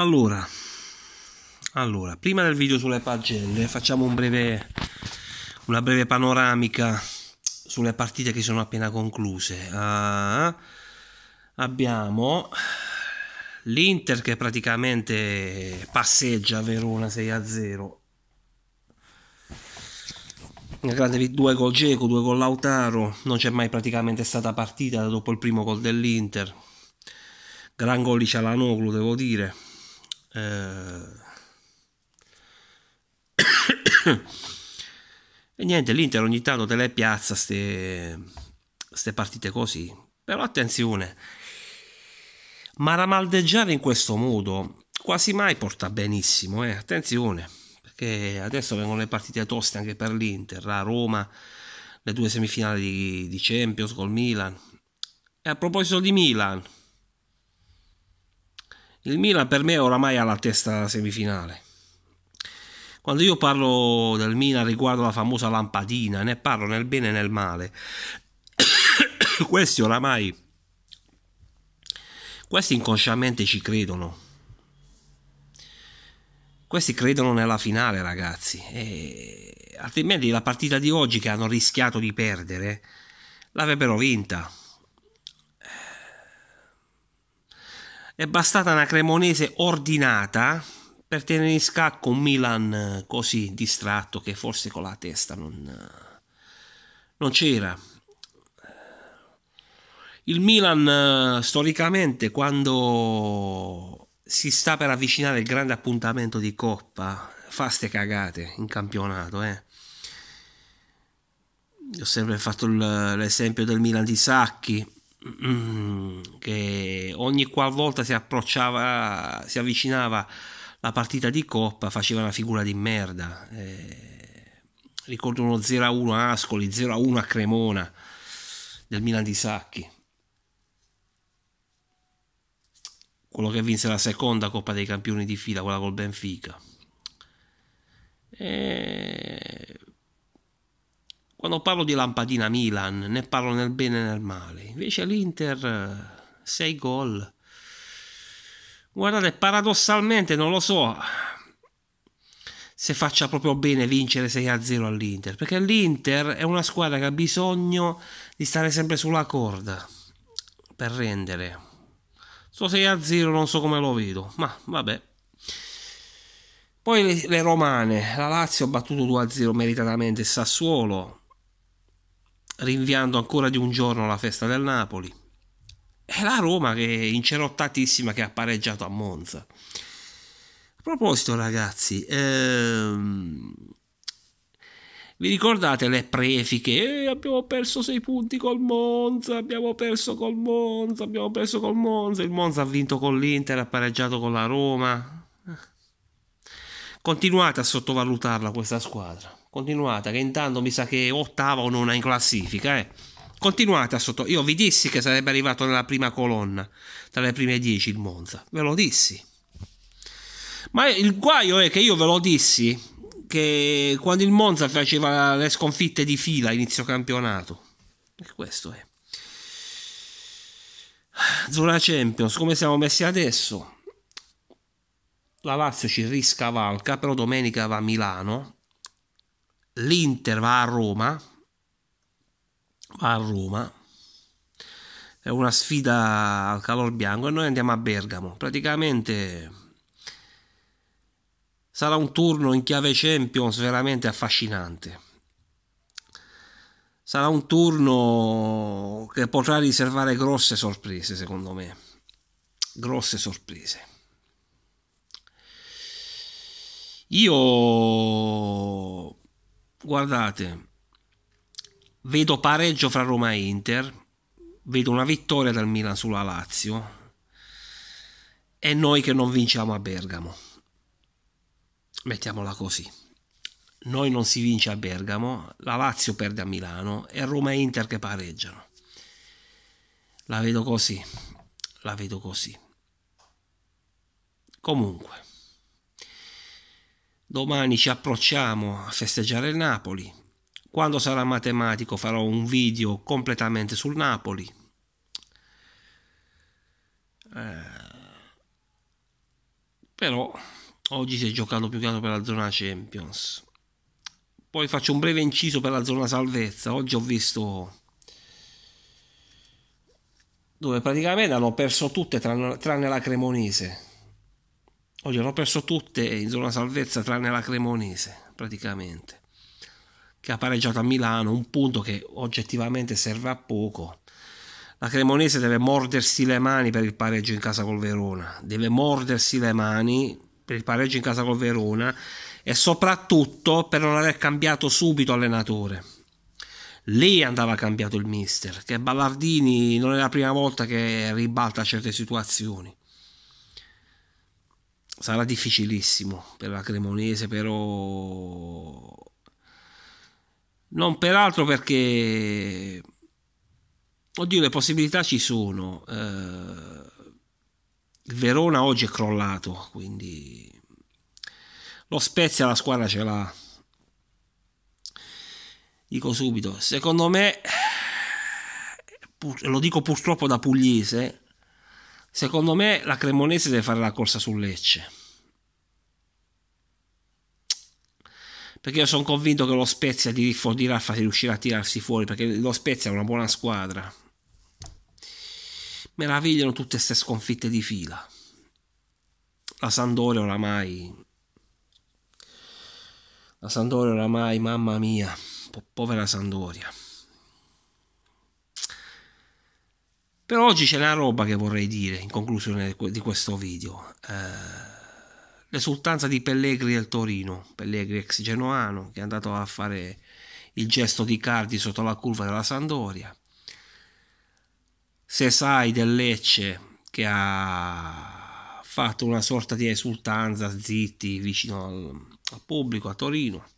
Allora, allora, prima del video sulle pagelle, facciamo un breve, una breve panoramica sulle partite che sono appena concluse. Uh, abbiamo l'Inter che praticamente passeggia Verona 6-0. Una grande due gol Geco, due gol Lautaro, non c'è mai praticamente stata partita dopo il primo gol dell'Inter. Gran gol di Cialanoglu, devo dire. Eh, e niente, l'Inter ogni tanto te le piazza queste partite così. Però attenzione, maramaldeggiare in questo modo quasi mai porta benissimo, eh? attenzione, perché adesso vengono le partite toste anche per l'Inter, a Roma, le due semifinali di, di Champions col Milan. E a proposito di Milan, il Milan per me oramai ha la testa semifinale. Quando io parlo del Milan riguardo la famosa lampadina, ne parlo nel bene e nel male. questi oramai, questi inconsciamente ci credono. Questi credono nella finale, ragazzi. E... Altrimenti la partita di oggi che hanno rischiato di perdere l'avrebbero vinta È bastata una cremonese ordinata per tenere in scacco un Milan eh, così distratto che forse con la testa non, eh, non c'era. Il Milan eh, storicamente quando si sta per avvicinare il grande appuntamento di Coppa fa ste cagate in campionato. Eh. Ho sempre fatto l'esempio del Milan di Sacchi Mm, che ogni qualvolta si approcciava, si avvicinava la partita di Coppa faceva una figura di merda. Eh, ricordo uno 0-1 a Ascoli, 0-1 a Cremona del Milan di Sacchi. Quello che vinse la seconda Coppa dei Campioni di fila, quella col Benfica. Eh, non parlo di lampadina Milan, ne parlo nel bene e nel male. Invece l'Inter 6 eh, gol. Guardate, paradossalmente non lo so se faccia proprio bene vincere 6-0 all'Inter, perché l'Inter è una squadra che ha bisogno di stare sempre sulla corda per rendere. Sto 6-0 non so come lo vedo, ma vabbè. Poi le, le romane, la Lazio ha battuto 2-0 meritatamente Sassuolo, rinviando ancora di un giorno la festa del Napoli. È la Roma che è incerottatissima che ha pareggiato a Monza. A proposito, ragazzi, ehm, vi ricordate le prefiche? Eh, abbiamo perso 6 punti col Monza, abbiamo perso col Monza, abbiamo perso col Monza. Il Monza ha vinto con l'Inter, ha pareggiato con la Roma. Continuate a sottovalutarla questa squadra continuata che intanto mi sa che ottava o nona in classifica, eh. Continuate a sotto. Io vi dissi che sarebbe arrivato nella prima colonna, tra le prime 10 il Monza. Ve lo dissi. Ma il guaio è che io ve lo dissi che quando il Monza faceva le sconfitte di fila inizio campionato. E questo è. Zona Champions, come siamo messi adesso? La Lazio ci riscavalca, però domenica va a Milano l'Inter va a Roma, va a Roma, è una sfida al calor bianco e noi andiamo a Bergamo. Praticamente sarà un turno in chiave Champions veramente affascinante. Sarà un turno che potrà riservare grosse sorprese, secondo me. Grosse sorprese. Io guardate, vedo pareggio fra Roma e Inter, vedo una vittoria dal Milan sulla Lazio e noi che non vinciamo a Bergamo. Mettiamola così. Noi non si vince a Bergamo, la Lazio perde a Milano e Roma e Inter che pareggiano. La vedo così, la vedo così. Comunque. Domani ci approcciamo a festeggiare il Napoli. Quando sarà matematico farò un video completamente sul Napoli. Eh, però oggi si è giocato più che altro per la zona Champions. Poi faccio un breve inciso per la zona salvezza. Oggi ho visto dove praticamente hanno perso tutte tranne, tranne la Cremonese Oggi hanno perso tutte in zona salvezza tranne la Cremonese, praticamente, che ha pareggiato a Milano, un punto che oggettivamente serve a poco. La Cremonese deve mordersi le mani per il pareggio in casa col Verona, deve mordersi le mani per il pareggio in casa col Verona e soprattutto per non aver cambiato subito allenatore. Lì andava cambiato il mister, che Ballardini non è la prima volta che ribalta certe situazioni sarà difficilissimo per la Cremonese, però non peraltro perché, oddio, le possibilità ci sono. Eh, il Verona oggi è crollato, quindi lo Spezia la squadra ce l'ha. Dico subito, secondo me, lo dico purtroppo da pugliese, Secondo me la Cremonese deve fare la corsa su Lecce. Perché io sono convinto che lo Spezia di Riffo di Raffa riuscirà a tirarsi fuori, perché lo Spezia è una buona squadra. Meravigliano tutte queste sconfitte di fila. La Sandoria oramai... La Sandoria oramai, mamma mia, povera Sandoria. Però oggi c'è una roba che vorrei dire in conclusione di questo video. Eh, l'esultanza di Pellegri del Torino, Pellegri ex genoano che è andato a fare il gesto di Cardi sotto la curva della Sandoria. Se sai del Lecce che ha fatto una sorta di esultanza zitti vicino al, al pubblico a Torino.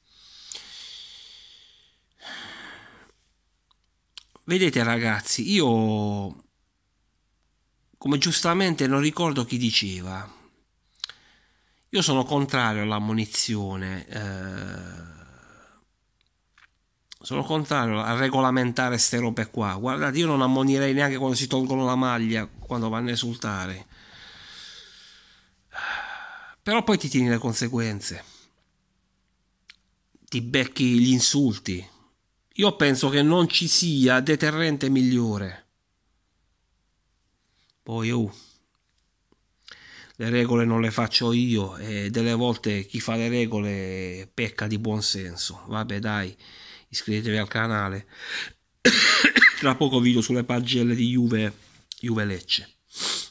Vedete ragazzi, io come giustamente non ricordo chi diceva. Io sono contrario all'ammonizione, eh, sono contrario a regolamentare queste robe qua. Guardate, io non ammonirei neanche quando si tolgono la maglia, quando vanno a esultare. Però poi ti tieni le conseguenze, ti becchi gli insulti. Io penso che non ci sia deterrente migliore poi, oh, le regole non le faccio io e delle volte chi fa le regole pecca di buon senso. Vabbè, dai, iscrivetevi al canale. Tra poco video sulle pagelle di Juve, Juve Lecce.